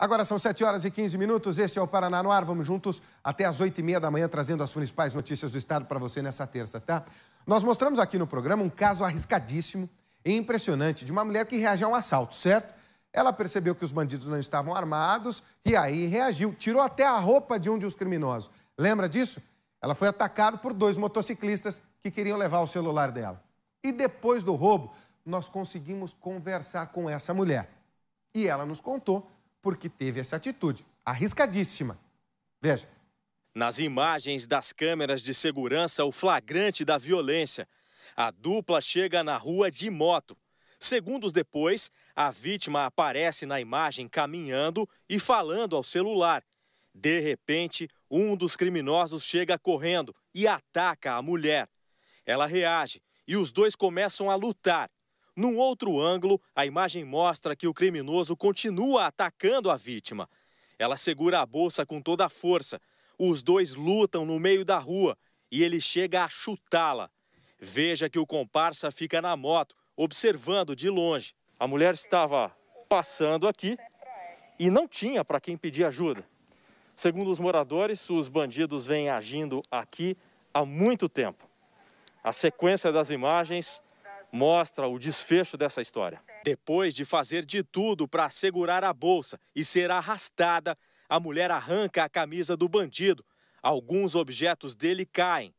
Agora são 7 horas e 15 minutos. Este é o Paraná no Ar. Vamos juntos até as 8 e meia da manhã, trazendo as principais notícias do Estado para você nessa terça, tá? Nós mostramos aqui no programa um caso arriscadíssimo e impressionante de uma mulher que reagiu a um assalto, certo? Ela percebeu que os bandidos não estavam armados e aí reagiu. Tirou até a roupa de um de os criminosos. Lembra disso? Ela foi atacada por dois motociclistas que queriam levar o celular dela. E depois do roubo, nós conseguimos conversar com essa mulher. E ela nos contou porque teve essa atitude arriscadíssima. Veja. Nas imagens das câmeras de segurança, o flagrante da violência. A dupla chega na rua de moto. Segundos depois, a vítima aparece na imagem caminhando e falando ao celular. De repente, um dos criminosos chega correndo e ataca a mulher. Ela reage e os dois começam a lutar. Num outro ângulo, a imagem mostra que o criminoso continua atacando a vítima. Ela segura a bolsa com toda a força. Os dois lutam no meio da rua e ele chega a chutá-la. Veja que o comparsa fica na moto, observando de longe. A mulher estava passando aqui e não tinha para quem pedir ajuda. Segundo os moradores, os bandidos vêm agindo aqui há muito tempo. A sequência das imagens mostra o desfecho dessa história. Depois de fazer de tudo para segurar a bolsa e ser arrastada, a mulher arranca a camisa do bandido. Alguns objetos dele caem.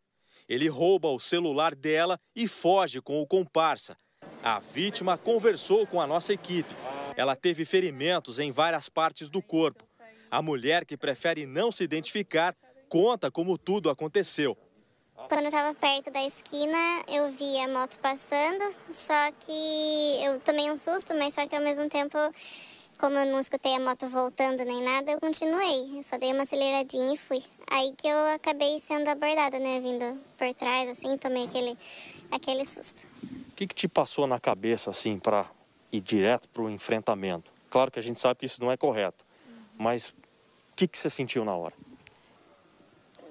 Ele rouba o celular dela e foge com o comparsa. A vítima conversou com a nossa equipe. Ela teve ferimentos em várias partes do corpo. A mulher, que prefere não se identificar, conta como tudo aconteceu. Quando eu estava perto da esquina, eu vi a moto passando, só que eu tomei um susto, mas só que ao mesmo tempo, como eu não escutei a moto voltando nem nada, eu continuei. Eu só dei uma aceleradinha e fui. Aí que eu acabei sendo abordada, né? Vindo por trás, assim, tomei aquele, aquele susto. O que, que te passou na cabeça, assim, para ir direto para o enfrentamento? Claro que a gente sabe que isso não é correto, mas o que, que você sentiu na hora?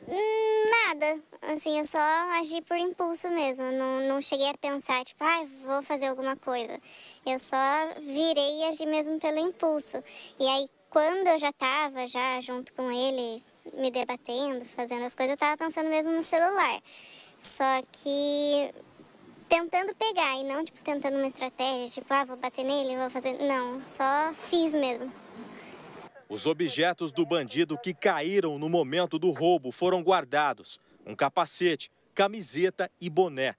Hum nada. Assim, eu só agi por impulso mesmo. Não, não cheguei a pensar, tipo, ah, vou fazer alguma coisa. Eu só virei e agi mesmo pelo impulso. E aí, quando eu já estava já junto com ele, me debatendo, fazendo as coisas, eu estava pensando mesmo no celular. Só que tentando pegar e não, tipo, tentando uma estratégia, tipo, ah, vou bater nele, vou fazer. Não, só fiz mesmo. Os objetos do bandido que caíram no momento do roubo foram guardados: um capacete, camiseta e boné.